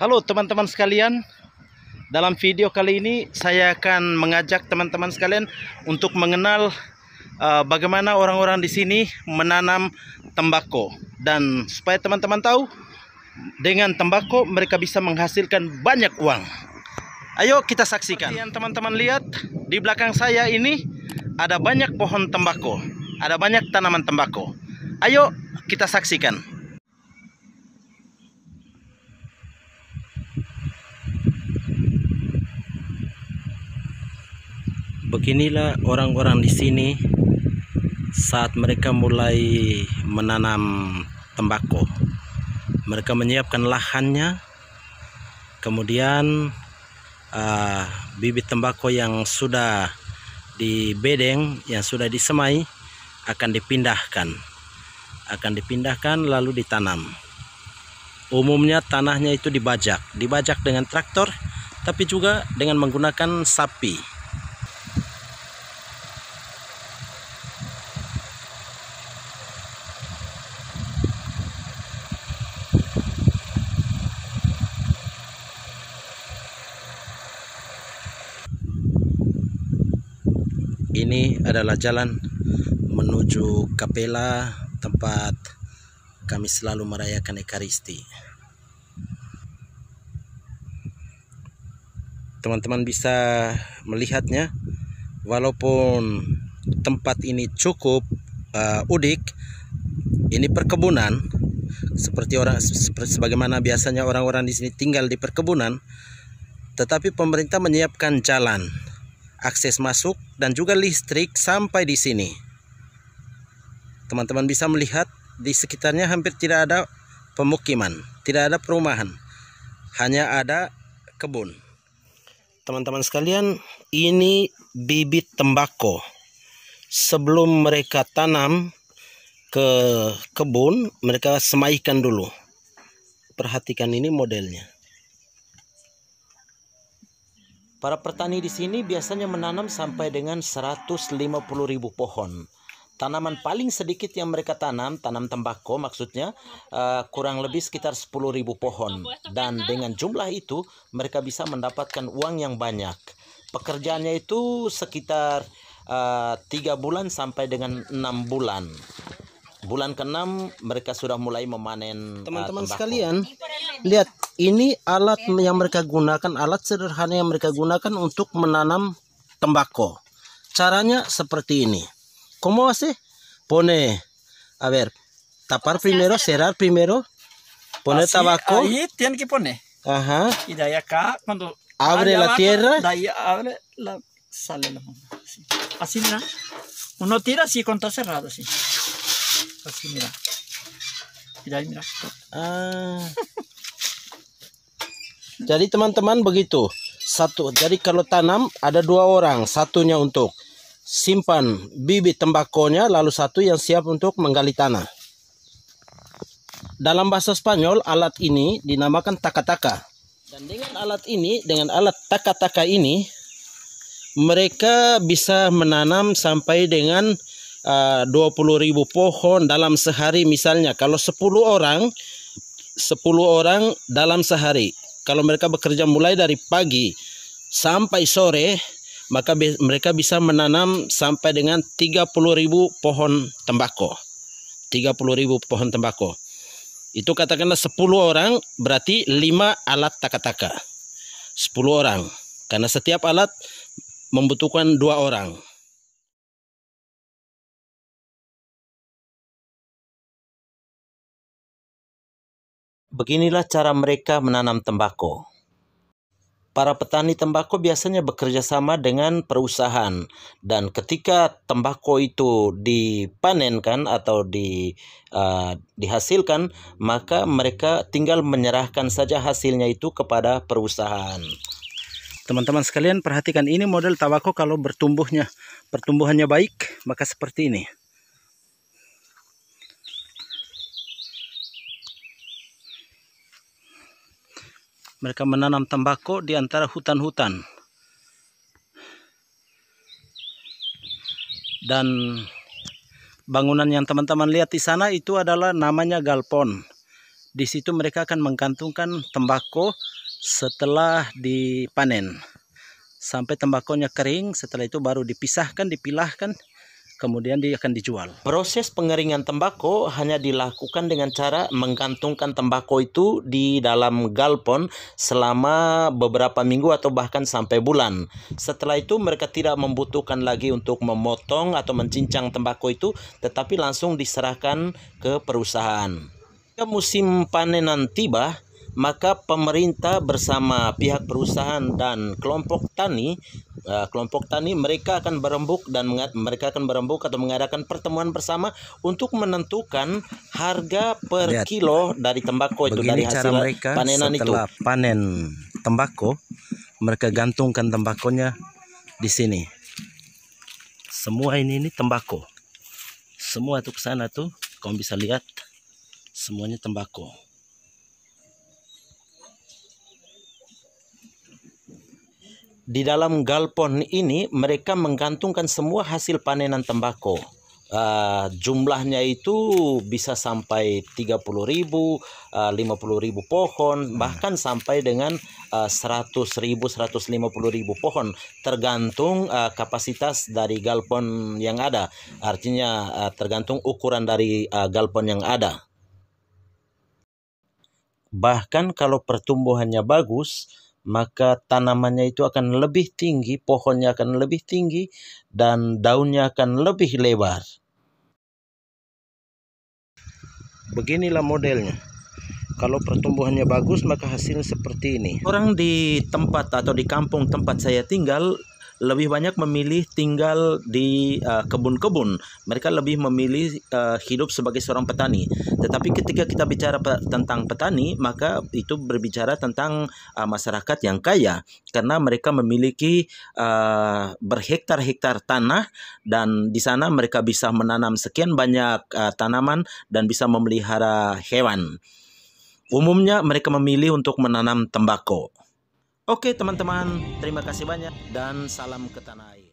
Halo teman-teman sekalian Dalam video kali ini saya akan mengajak teman-teman sekalian Untuk mengenal uh, bagaimana orang-orang di sini menanam tembakau Dan supaya teman-teman tahu Dengan tembakau mereka bisa menghasilkan banyak uang Ayo kita saksikan Yang teman-teman lihat di belakang saya ini Ada banyak pohon tembakau Ada banyak tanaman tembakau Ayo kita saksikan beginilah orang-orang di sini saat mereka mulai menanam tembakau mereka menyiapkan lahannya kemudian uh, bibit tembakau yang sudah dibedeng, yang sudah disemai akan dipindahkan akan dipindahkan lalu ditanam umumnya tanahnya itu dibajak dibajak dengan traktor tapi juga dengan menggunakan sapi ini adalah jalan menuju kapela tempat kami selalu merayakan Ekaristi. Teman-teman bisa melihatnya, walaupun tempat ini cukup uh, udik, ini perkebunan seperti orang seperti, sebagaimana biasanya orang-orang di sini tinggal di perkebunan, tetapi pemerintah menyiapkan jalan akses masuk dan juga listrik sampai di sini. Teman-teman bisa melihat di sekitarnya hampir tidak ada pemukiman, tidak ada perumahan. Hanya ada kebun. Teman-teman sekalian, ini bibit tembakau. Sebelum mereka tanam ke kebun, mereka semaikan dulu. Perhatikan ini modelnya. Para petani di sini biasanya menanam sampai dengan 150 ribu pohon. Tanaman paling sedikit yang mereka tanam, tanam tembakau maksudnya, uh, kurang lebih sekitar 10 ribu pohon. Dan dengan jumlah itu, mereka bisa mendapatkan uang yang banyak. Pekerjaannya itu sekitar eh, tiga 3 bulan sampai dengan 6 bulan bulan ke-6 mereka sudah mulai memanen eh, teman-teman uh, sekalian lihat ini alat yang mereka gunakan alat sederhana yang mereka gunakan untuk menanam tembakau caranya seperti ini como hace pone a ver tapar primero cerrar primero pone Así, tabaco ahí tiene que poner ajá y de acá cuando abre la tierra de ahí abre la sale la así, así mira uno tira así con todo cerrado así Así, mira. tidak mira. Ah. jadi teman-teman begitu. Satu, jadi kalau tanam ada dua orang, satunya untuk simpan bibit tembakonya, lalu satu yang siap untuk menggali tanah. Dalam bahasa Spanyol, alat ini dinamakan taka Dan dengan alat ini, dengan alat taka ini, mereka bisa menanam sampai dengan Eh, uh, 20 ribu pohon dalam sehari misalnya. Kalau 10 orang, 10 orang dalam sehari. Kalau mereka bekerja mulai dari pagi sampai sore, maka be mereka bisa menanam sampai dengan 30 ribu pohon tembakau. 30 ribu pohon tembakau. Itu katakanlah 10 orang berarti 5 alat taka-taka. 10 orang. Karena setiap alat membutuhkan dua orang. Beginilah cara mereka menanam tembakau. Para petani tembakau biasanya bekerja sama dengan perusahaan dan ketika tembakau itu dipanenkan atau di, uh, dihasilkan maka mereka tinggal menyerahkan saja hasilnya itu kepada perusahaan. Teman-teman sekalian perhatikan ini model tembakau kalau bertumbuhnya pertumbuhannya baik maka seperti ini. mereka menanam tembakau di antara hutan-hutan dan bangunan yang teman-teman lihat di sana itu adalah namanya galpon di situ mereka akan menggantungkan tembakau setelah dipanen sampai tembakonya kering setelah itu baru dipisahkan dipilahkan kemudian dia akan dijual. Proses pengeringan tembakau hanya dilakukan dengan cara menggantungkan tembakau itu di dalam galpon selama beberapa minggu atau bahkan sampai bulan. Setelah itu mereka tidak membutuhkan lagi untuk memotong atau mencincang tembakau itu tetapi langsung diserahkan ke perusahaan. Ketika musim panenan tiba, maka pemerintah bersama pihak perusahaan dan kelompok tani eh, kelompok tani mereka akan berembuk dan mereka akan berembuk atau mengadakan pertemuan bersama untuk menentukan harga per Lihat. kilo dari tembakau itu Begini dari hasil mereka panenan itu. panen tembakau mereka gantungkan tembakonya di sini. Semua ini ini tembakau. Semua tuh ke sana tuh kamu bisa lihat semuanya tembakau. di dalam galpon ini mereka menggantungkan semua hasil panenan tembakau. Uh, jumlahnya itu bisa sampai 30 ribu, eh, uh, 50 ribu pohon, hmm. bahkan sampai dengan uh, eh, 100 ribu, 150 ribu pohon, tergantung uh, kapasitas dari galpon yang ada. Artinya uh, tergantung ukuran dari uh, galpon yang ada. Bahkan kalau pertumbuhannya bagus, maka tanamannya itu akan lebih tinggi, pohonnya akan lebih tinggi, dan daunnya akan lebih lebar. Beginilah modelnya. Kalau pertumbuhannya bagus maka hasilnya seperti ini. Orang di tempat atau di kampung tempat saya tinggal lebih banyak memilih tinggal di eh, kebun-kebun. Mereka lebih memilih uh, hidup sebagai seorang petani. Tetapi ketika kita bicara pe tentang petani, maka itu berbicara tentang uh, masyarakat yang kaya karena mereka memiliki uh, berhektar-hektar tanah dan di sana mereka bisa menanam sekian banyak uh, tanaman dan bisa memelihara hewan. Umumnya mereka memilih untuk menanam tembakau. Oke teman-teman, terima kasih banyak dan salam ke tanah air.